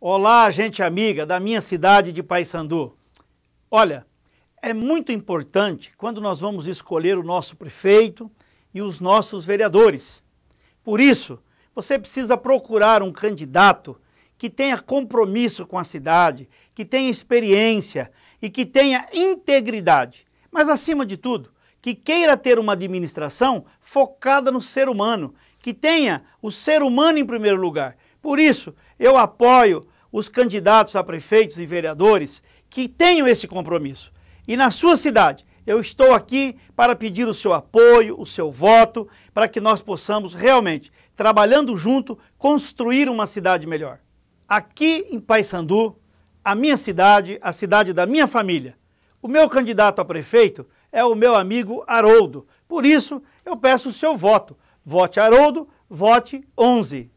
Olá, gente amiga da minha cidade de Paysandu. Olha, é muito importante quando nós vamos escolher o nosso prefeito e os nossos vereadores. Por isso, você precisa procurar um candidato que tenha compromisso com a cidade, que tenha experiência e que tenha integridade. Mas, acima de tudo, que queira ter uma administração focada no ser humano, que tenha o ser humano em primeiro lugar por isso, eu apoio os candidatos a prefeitos e vereadores que tenham esse compromisso. E na sua cidade, eu estou aqui para pedir o seu apoio, o seu voto, para que nós possamos realmente, trabalhando junto, construir uma cidade melhor. Aqui em Paysandu, a minha cidade, a cidade da minha família, o meu candidato a prefeito é o meu amigo Haroldo. Por isso, eu peço o seu voto. Vote Haroldo, vote 11.